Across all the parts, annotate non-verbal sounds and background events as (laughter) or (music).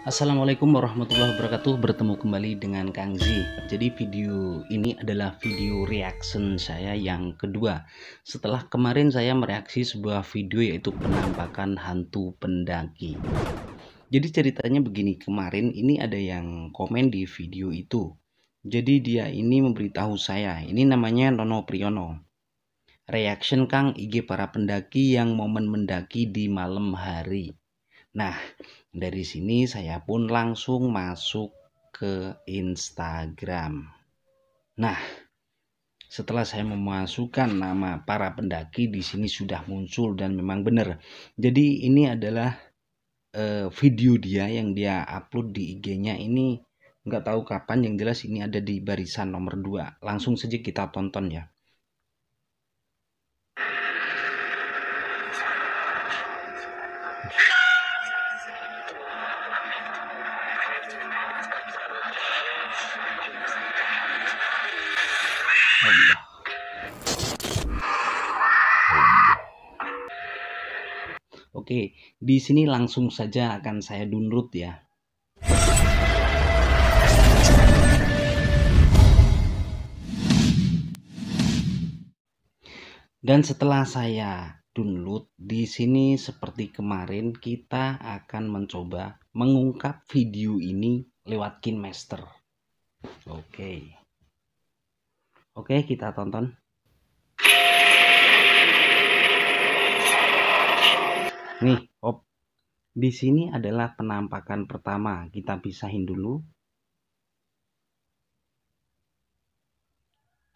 Assalamualaikum warahmatullahi wabarakatuh Bertemu kembali dengan Kang Zi Jadi video ini adalah video reaction saya yang kedua Setelah kemarin saya mereaksi sebuah video yaitu penampakan hantu pendaki Jadi ceritanya begini Kemarin ini ada yang komen di video itu Jadi dia ini memberitahu saya Ini namanya Nono Priyono Reaction Kang IG para pendaki yang momen mendaki di malam hari Nah, dari sini saya pun langsung masuk ke Instagram. Nah, setelah saya memasukkan nama para pendaki di sini sudah muncul dan memang benar. Jadi ini adalah eh, video dia yang dia upload di IG-nya ini nggak tahu kapan yang jelas ini ada di barisan nomor 2. Langsung saja kita tonton ya. Oke, di sini langsung saja akan saya download ya. Dan setelah saya download, di sini seperti kemarin kita akan mencoba mengungkap video ini lewat King master oke oke kita tonton nih op di sini adalah penampakan pertama kita pisahin dulu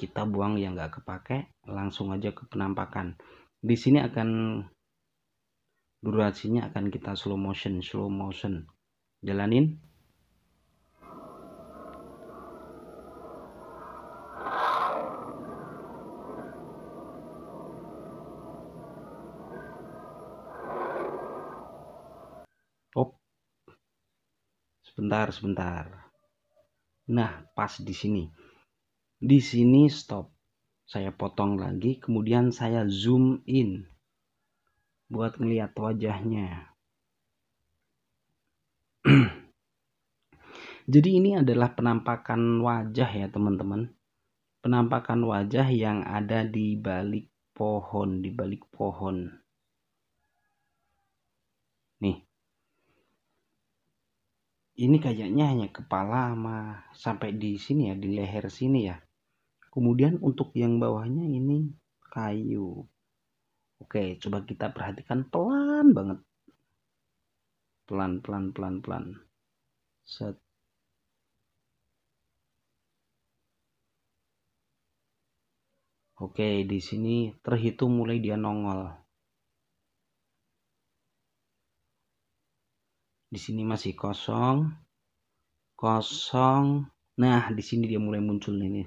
kita buang yang nggak kepake langsung aja ke penampakan di sini akan durasinya akan kita slow motion slow motion jalanin sebentar sebentar nah pas di sini di sini stop saya potong lagi kemudian saya zoom in buat ngeliat wajahnya (clears throat) jadi ini adalah penampakan wajah ya teman-teman penampakan wajah yang ada di balik pohon di balik pohon ini kayaknya hanya kepala sama sampai di sini ya di leher sini ya kemudian untuk yang bawahnya ini kayu oke coba kita perhatikan pelan banget pelan pelan pelan pelan set Oke, di sini terhitung mulai dia nongol. di sini masih kosong kosong nah di sini dia mulai muncul ini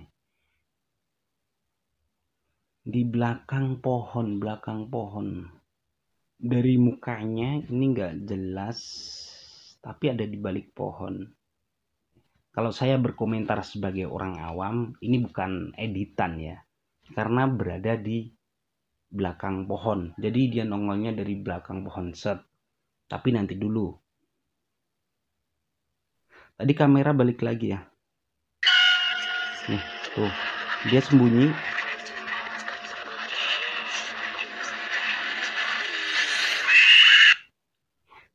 di belakang pohon belakang pohon dari mukanya ini nggak jelas tapi ada di balik pohon kalau saya berkomentar sebagai orang awam ini bukan editan ya karena berada di belakang pohon jadi dia nongolnya dari belakang pohon set tapi nanti dulu Tadi kamera balik lagi ya. Nih, tuh. Dia sembunyi.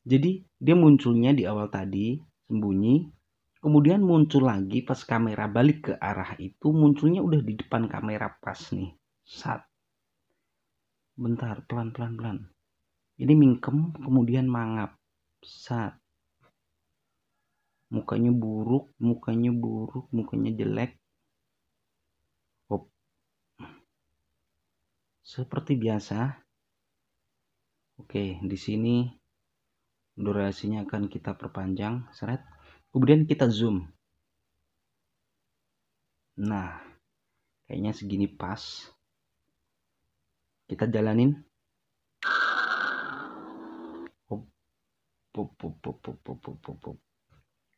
Jadi dia munculnya di awal tadi sembunyi, kemudian muncul lagi pas kamera balik ke arah itu munculnya udah di depan kamera pas nih. Saat. Bentar, pelan-pelan pelan. Ini mingkem kemudian mangap. Saat mukanya buruk mukanya buruk mukanya jelek Hop. seperti biasa oke di sini durasinya akan kita perpanjang seret kemudian kita zoom nah kayaknya segini pas kita jalanin Pup, pup, pup, pup, pup, pup, pup. pop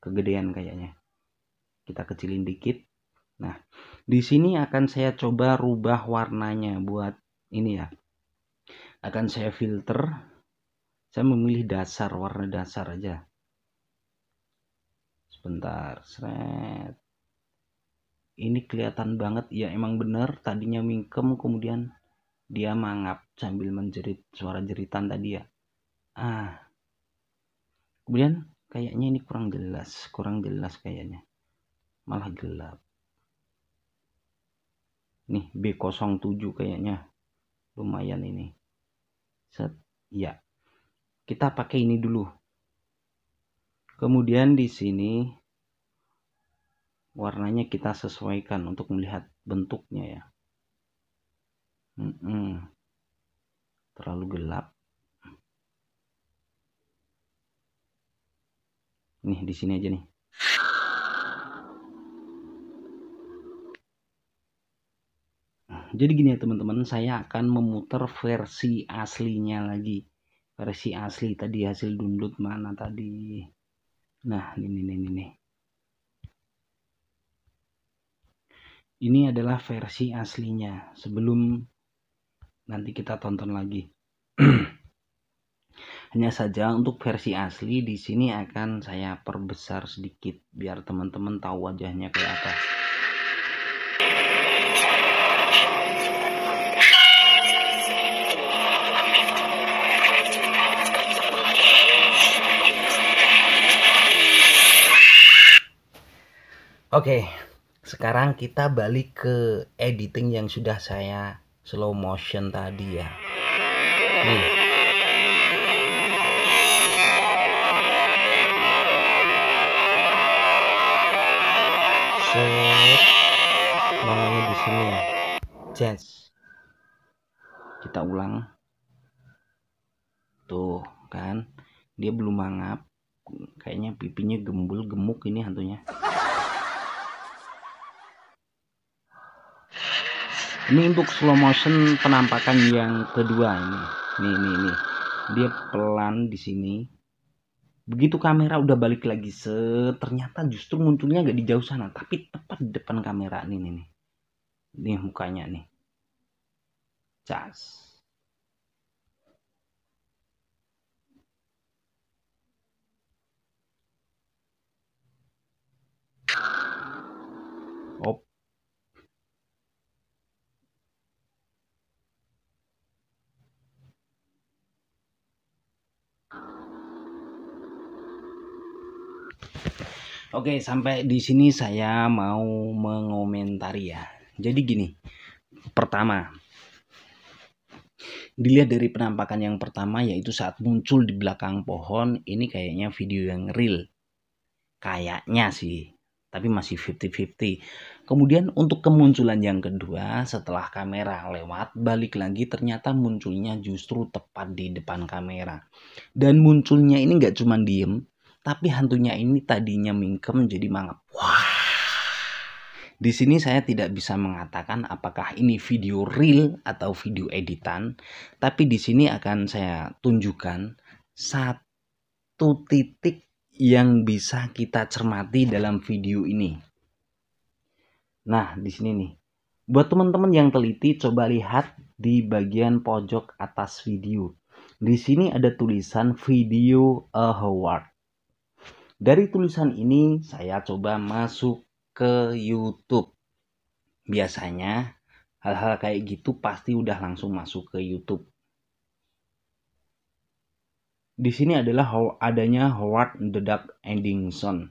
kegedean kayaknya kita kecilin dikit nah di sini akan saya coba rubah warnanya buat ini ya akan saya filter saya memilih dasar warna dasar aja sebentar seret ini kelihatan banget ya emang bener tadinya mingkem kemudian dia mangap sambil menjerit suara jeritan tadi ya ah kemudian kayaknya ini kurang jelas kurang jelas kayaknya malah gelap nih B07 kayaknya lumayan ini set ya kita pakai ini dulu kemudian di sini warnanya kita sesuaikan untuk melihat bentuknya ya mm -mm. terlalu gelap nih di sini aja nih jadi gini ya teman-teman saya akan memutar versi aslinya lagi versi asli tadi hasil download mana tadi nah ini ini, ini nih ini adalah versi aslinya sebelum nanti kita tonton lagi (clears throat) Hanya saja untuk versi asli di sini akan saya perbesar sedikit biar teman-teman tahu wajahnya kayak apa. Oke, okay, sekarang kita balik ke editing yang sudah saya slow motion tadi ya. Nih. set namanya di sini Jazz. kita ulang tuh kan dia belum mangap kayaknya pipinya gembul gemuk ini hantunya ini untuk slow motion penampakan yang kedua ini nih nih nih dia pelan di sini Begitu kamera udah balik lagi se ternyata justru munculnya agak di jauh sana, tapi tepat di depan kamera ini nih. Ini mukanya nih. Cas. Oke, sampai di sini saya mau mengomentari ya. Jadi gini, pertama, dilihat dari penampakan yang pertama yaitu saat muncul di belakang pohon, ini kayaknya video yang real. Kayaknya sih, tapi masih 50-50. Kemudian untuk kemunculan yang kedua, setelah kamera lewat, balik lagi ternyata munculnya justru tepat di depan kamera. Dan munculnya ini nggak cuma diem, tapi hantunya ini tadinya mingkem jadi mangap. Wah. Di sini saya tidak bisa mengatakan apakah ini video real atau video editan, tapi di sini akan saya tunjukkan satu titik yang bisa kita cermati dalam video ini. Nah, di sini nih. Buat teman-teman yang teliti, coba lihat di bagian pojok atas video. Di sini ada tulisan video award. Dari tulisan ini saya coba masuk ke YouTube. Biasanya hal-hal kayak gitu pasti udah langsung masuk ke YouTube. Di sini adalah adanya Howard the Duck Endingson.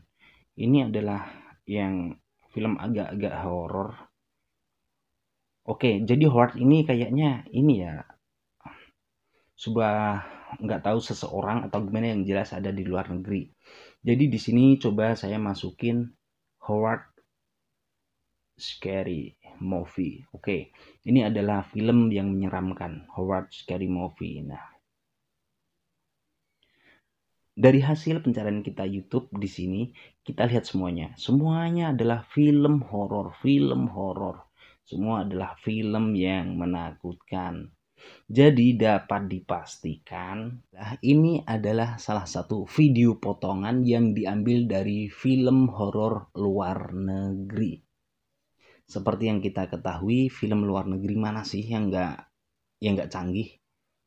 Ini adalah yang film agak-agak horor. Oke, jadi Howard ini kayaknya ini ya sebuah nggak tahu seseorang atau gimana yang jelas ada di luar negeri jadi di sini coba saya masukin Howard Scary Movie. Oke, ini adalah film yang menyeramkan, Howard Scary Movie. Nah, dari hasil pencarian kita YouTube di sini, kita lihat semuanya. Semuanya adalah film horor, film horor. Semua adalah film yang menakutkan. Jadi dapat dipastikan nah ini adalah salah satu video potongan yang diambil dari film horor luar negeri. Seperti yang kita ketahui, film luar negeri mana sih yang nggak yang nggak canggih?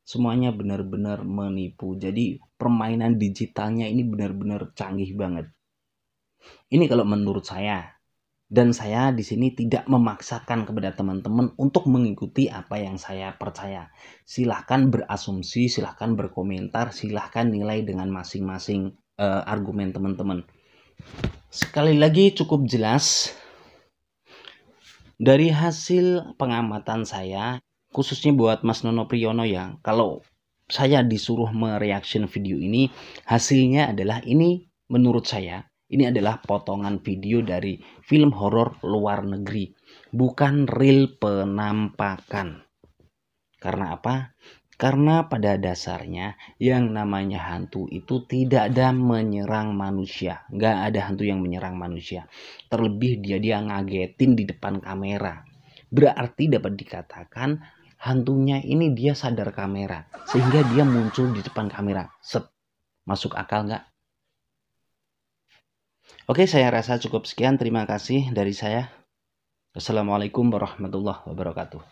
Semuanya benar-benar menipu. Jadi permainan digitalnya ini benar-benar canggih banget. Ini kalau menurut saya dan saya di sini tidak memaksakan kepada teman-teman untuk mengikuti apa yang saya percaya. Silahkan berasumsi, silahkan berkomentar, silahkan nilai dengan masing-masing uh, argumen teman-teman. Sekali lagi cukup jelas dari hasil pengamatan saya, khususnya buat Mas Nono Priyono ya, kalau saya disuruh mereaction video ini, hasilnya adalah ini menurut saya ini adalah potongan video dari film horor luar negeri, bukan real penampakan. Karena apa? Karena pada dasarnya yang namanya hantu itu tidak ada menyerang manusia. Nggak ada hantu yang menyerang manusia. Terlebih dia dia ngagetin di depan kamera. Berarti dapat dikatakan hantunya ini dia sadar kamera. Sehingga dia muncul di depan kamera. Set. Masuk akal nggak? Oke, saya rasa cukup sekian. Terima kasih dari saya. Assalamualaikum warahmatullahi wabarakatuh.